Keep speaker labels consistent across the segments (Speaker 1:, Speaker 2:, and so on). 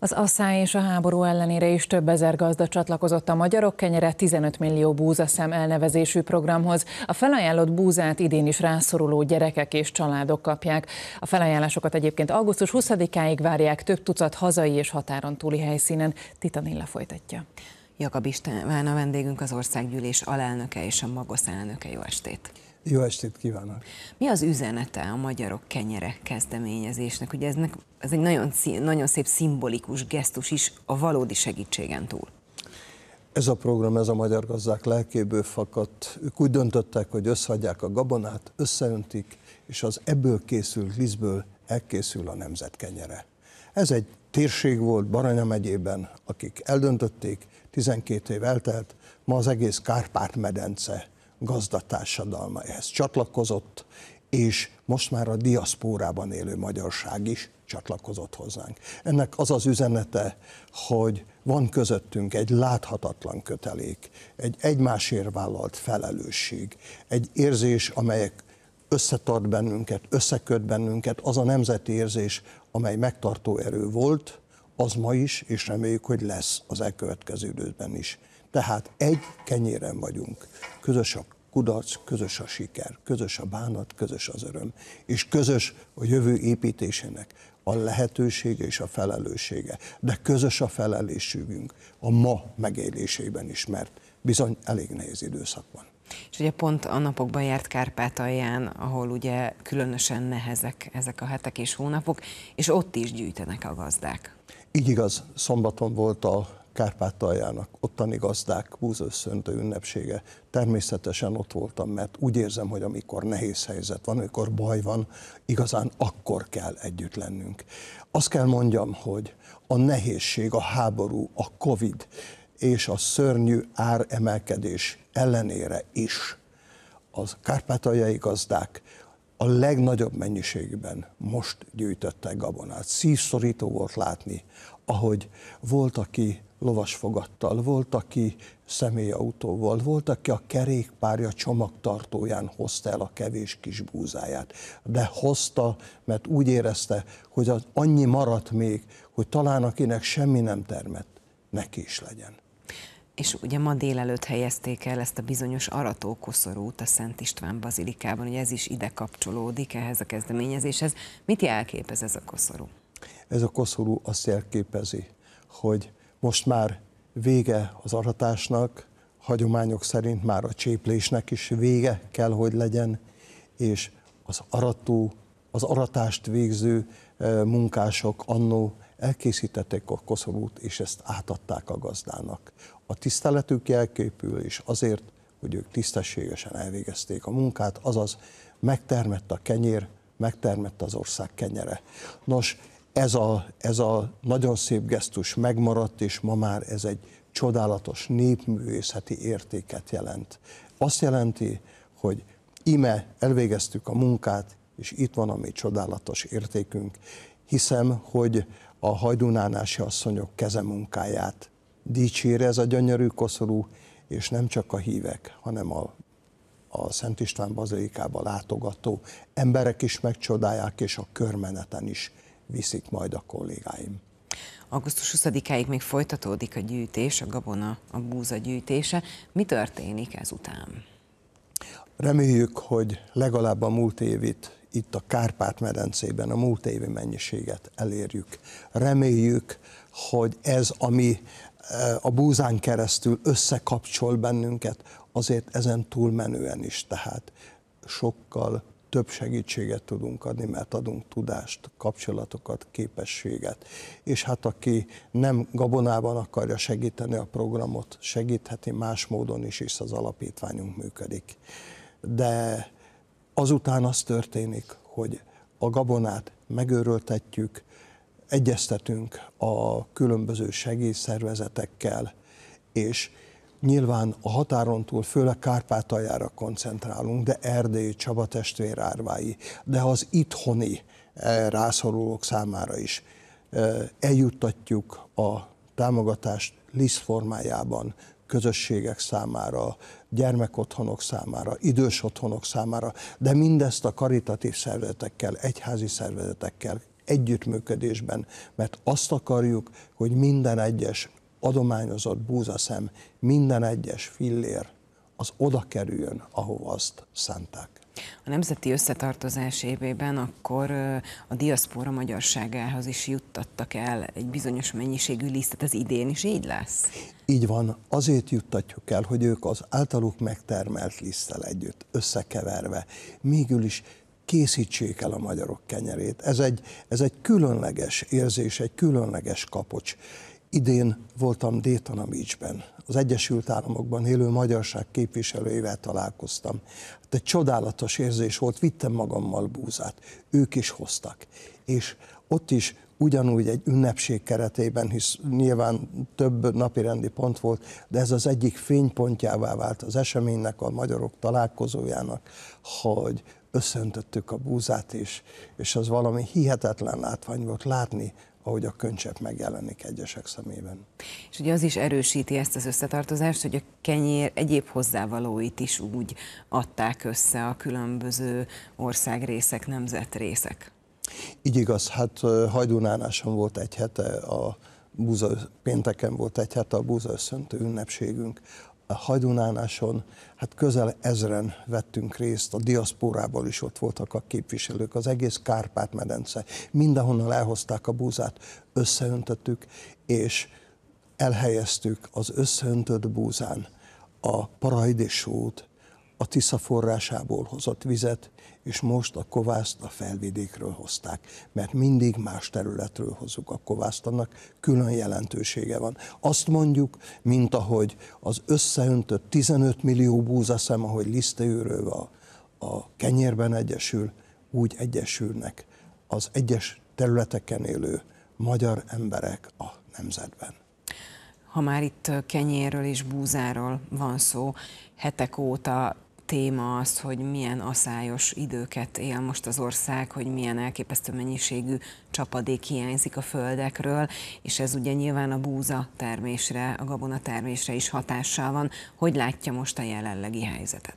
Speaker 1: Az asszály és a háború ellenére is több ezer gazda csatlakozott a Magyarok Kenyere 15 millió búzaszem elnevezésű programhoz. A felajánlott búzát idén is rászoruló gyerekek és családok kapják. A felajánlásokat egyébként augusztus 20-áig várják több tucat hazai és határon túli helyszínen. Titanilla folytatja. Jakab István a vendégünk az országgyűlés alelnöke és a Magosz elnöke. Jó estét!
Speaker 2: Jó estét kívánok!
Speaker 1: Mi az üzenete a Magyarok Kenyere kezdeményezésnek? Ugye eznek, ez egy nagyon, nagyon szép szimbolikus gesztus is a valódi segítségen túl.
Speaker 2: Ez a program, ez a magyar gazdák lelkéből fakadt. Ők úgy döntöttek, hogy összeadják a gabonát, összeöntik, és az ebből készült lisztből elkészül a nemzet kenyere. Ez egy térség volt Baranya megyében, akik eldöntötték, 12 év eltelt, ma az egész Kárpát-medence gazdatársadalma ehhez csatlakozott, és most már a diaszpórában élő magyarság is csatlakozott hozzánk. Ennek az az üzenete, hogy van közöttünk egy láthatatlan kötelék, egy egymásért vállalt felelősség, egy érzés, amelyek összetart bennünket, összeköt bennünket, az a nemzeti érzés, amely megtartó erő volt, az ma is, és reméljük, hogy lesz az elkövetkező időben is. Tehát egy kenyéren vagyunk. Közös a kudarc, közös a siker, közös a bánat, közös az öröm, és közös a jövő építésének a lehetősége és a felelőssége, de közös a felelősségünk a ma megélésében is, mert bizony elég nehéz időszak van.
Speaker 1: És ugye pont a napokban járt Kárpátalján, ahol ugye különösen nehezek ezek a hetek és hónapok, és ott is gyűjtenek a gazdák.
Speaker 2: Így igaz, szombaton volt a Kárpátaljának, ottani gazdák búzőszöntő ünnepsége. Természetesen ott voltam, mert úgy érzem, hogy amikor nehéz helyzet van, amikor baj van, igazán akkor kell együtt lennünk. Azt kell mondjam, hogy a nehézség, a háború, a Covid és a szörnyű áremelkedés ellenére is az kárpátaljai gazdák a legnagyobb mennyiségben most gyűjtöttek gabonát. Szívszorító volt látni ahogy volt, aki lovasfogattal, volt, aki személyautóval, volt, aki a kerékpárja csomagtartóján hozta el a kevés kis búzáját. De hozta, mert úgy érezte, hogy az annyi maradt még, hogy talán akinek semmi nem termett, neki is legyen.
Speaker 1: És ugye ma délelőtt helyezték el ezt a bizonyos aratókoszorút a Szent István Bazilikában, hogy ez is ide kapcsolódik ehhez a kezdeményezéshez. Mit jelképez ez a koszorú?
Speaker 2: Ez a koszorú azt jelképezi, hogy most már vége az aratásnak, hagyományok szerint már a cséplésnek is vége kell, hogy legyen, és az arató, az aratást végző e, munkások annó elkészítették a koszorút, és ezt átadták a gazdának. A tiszteletük jelképül is azért, hogy ők tisztességesen elvégezték a munkát, azaz megtermett a kenyér, megtermett az ország kenyere. Nos, ez a, ez a nagyon szép gesztus megmaradt, és ma már ez egy csodálatos népművészeti értéket jelent. Azt jelenti, hogy ime elvégeztük a munkát, és itt van a mi csodálatos értékünk. Hiszem, hogy a hajdunánási asszonyok kezemunkáját dicsére ez a gyönyörű koszorú, és nem csak a hívek, hanem a, a Szent István Bazilikába látogató emberek is megcsodálják, és a körmeneten is viszik majd a kollégáim.
Speaker 1: Augusztus 20-áig még folytatódik a gyűjtés, a gabona, a búza gyűjtése. Mi történik ezután?
Speaker 2: Reméljük, hogy legalább a múlt évit itt a Kárpát-medencében a múlt évi mennyiséget elérjük. Reméljük, hogy ez, ami eh, a búzán keresztül összekapcsol bennünket, azért ezen túlmenően is, tehát sokkal több segítséget tudunk adni, mert adunk tudást, kapcsolatokat, képességet. És hát aki nem gabonában akarja segíteni a programot, segítheti más módon is, és az alapítványunk működik. De azután az történik, hogy a gabonát megőröltetjük, egyeztetünk a különböző segélyszervezetekkel, és Nyilván a határon túl, főleg Kárpátaljára koncentrálunk, de Erdély, Csaba testvérárvái, de az itthoni eh, rászorulók számára is eh, eljuttatjuk a támogatást LISZ formájában közösségek számára, gyermekotthonok számára, idős otthonok számára, de mindezt a karitatív szervezetekkel, egyházi szervezetekkel együttműködésben, mert azt akarjuk, hogy minden egyes adományozott búzaszem, minden egyes fillér az oda kerüljön, ahova azt szánták.
Speaker 1: A nemzeti összetartozás évében akkor a diaszpora magyarságához is juttattak el egy bizonyos mennyiségű lisztet, az idén is így lesz?
Speaker 2: Így van, azért juttatjuk el, hogy ők az általuk megtermelt liszttel együtt összekeverve is készítsék el a magyarok kenyerét. Ez egy, ez egy különleges érzés, egy különleges kapocs. Idén voltam Daytona ben az Egyesült Államokban élő magyarság képviselőivel találkoztam. Hát egy csodálatos érzés volt, vittem magammal búzát, ők is hoztak. És ott is ugyanúgy egy ünnepség keretében, hisz nyilván több napirendi pont volt, de ez az egyik fénypontjává vált az eseménynek, a magyarok találkozójának, hogy összöntöttük a búzát is, és az valami hihetetlen látvány volt látni ahogy a könycsepp megjelenik egyesek szemében.
Speaker 1: És ugye az is erősíti ezt az összetartozást, hogy a kenyér egyéb hozzávalóit is úgy adták össze a különböző országrészek, nemzetrészek.
Speaker 2: Így igaz, hát sem volt egy hete a búza, pénteken volt egy hete a búza összöntő ünnepségünk, hajdunánáson, hát közel ezren vettünk részt, a diaszporából is ott voltak a képviselők, az egész Kárpát-medence, mindenhonnan elhozták a búzát, összeöntöttük, és elhelyeztük az összeöntött búzán a parajdésút, a Tisza forrásából hozott vizet, és most a kovászt a felvidékről hozták, mert mindig más területről hozzuk a kovászt, annak külön jelentősége van. Azt mondjuk, mint ahogy az összeöntött 15 millió búzaszem, ahogy lisztőről a, a kenyérben egyesül, úgy egyesülnek az egyes területeken élő magyar emberek a nemzetben.
Speaker 1: Ha már itt kenyérről és búzáról van szó, hetek óta téma az, hogy milyen aszályos időket él most az ország, hogy milyen elképesztő mennyiségű csapadék hiányzik a földekről, és ez ugye nyilván a búza termésre, a gabona termésre is hatással van. Hogy látja most a jelenlegi helyzetet?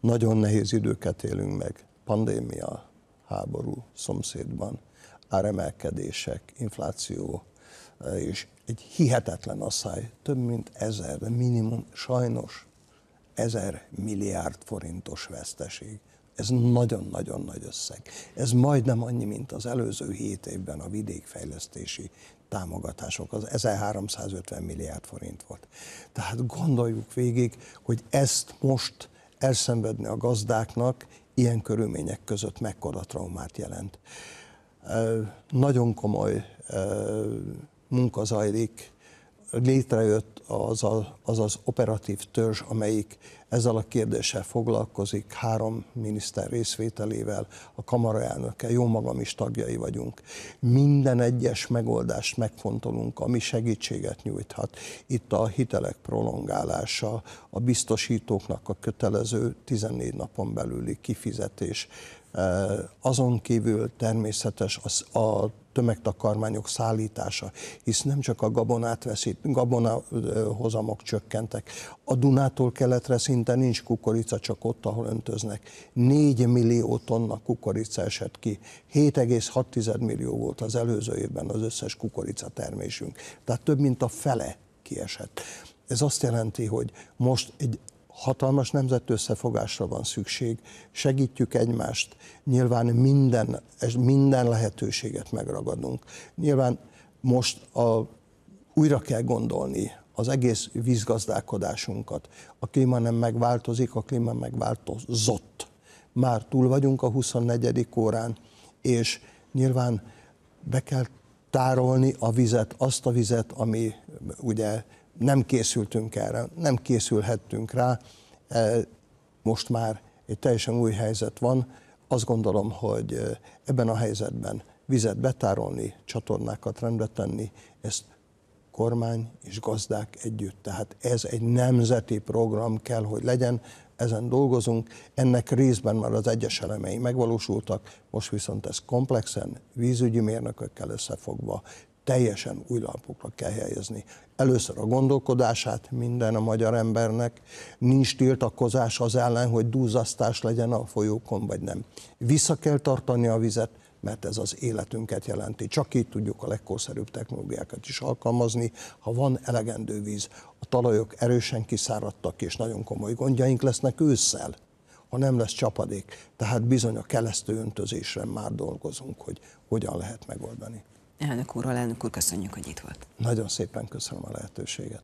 Speaker 2: Nagyon nehéz időket élünk meg. Pandémia, háború szomszédban, áremelkedések, infláció, és egy hihetetlen asszály, több mint ezer, de minimum sajnos ezer milliárd forintos veszteség. Ez nagyon-nagyon nagy összeg. Ez majdnem annyi, mint az előző hét évben a vidékfejlesztési támogatások, az 1350 milliárd forint volt. Tehát gondoljuk végig, hogy ezt most elszenvedni a gazdáknak ilyen körülmények között mekkora traumát jelent. Nagyon komoly munka zajlik létrejött az, a, az az operatív törzs, amelyik ezzel a kérdéssel foglalkozik, három miniszter részvételével, a kamara elnöke, jó magam is tagjai vagyunk. Minden egyes megoldást megfontolunk, ami segítséget nyújthat. Itt a hitelek prolongálása, a biztosítóknak a kötelező 14 napon belüli kifizetés, ehm, azon kívül természetes az, a tömegtakarmányok szállítása, hisz nem csak a gabonát veszít, hozamok csökkentek. A Dunától keletre szinte nincs kukorica, csak ott, ahol öntöznek. 4 millió tonna kukorica esett ki. 7,6 millió volt az előző évben az összes kukorica termésünk. Tehát több mint a fele kiesett. Ez azt jelenti, hogy most egy hatalmas nemzet összefogásra van szükség, segítjük egymást, nyilván minden, minden lehetőséget megragadunk. Nyilván most a, újra kell gondolni az egész vízgazdálkodásunkat. A klíma nem megváltozik, a klíma megváltozott. Már túl vagyunk a 24. órán, és nyilván be kell tárolni a vizet, azt a vizet, ami ugye nem készültünk erre, nem készülhettünk rá, e, most már egy teljesen új helyzet van, azt gondolom, hogy e, ebben a helyzetben vizet betárolni, csatornákat rendbe tenni, ezt kormány és gazdák együtt. Tehát ez egy nemzeti program kell, hogy legyen, ezen dolgozunk. Ennek részben már az egyes elemei megvalósultak, most viszont ez komplexen, vízügyi mérnökökkel összefogva, teljesen új lapokra kell helyezni. Először a gondolkodását minden a magyar embernek, nincs tiltakozás az ellen, hogy dúzasztás legyen a folyókon, vagy nem. Vissza kell tartani a vizet, mert ez az életünket jelenti. Csak így tudjuk a legkorszerűbb technológiákat is alkalmazni, ha van elegendő víz. A talajok erősen kiszáradtak, és nagyon komoly gondjaink lesznek ősszel, ha nem lesz csapadék. Tehát bizony a kelesztő öntözésre már dolgozunk, hogy hogyan lehet megoldani. Elnök úr, elnök úr, köszönjük, hogy itt volt. Nagyon szépen köszönöm a lehetőséget.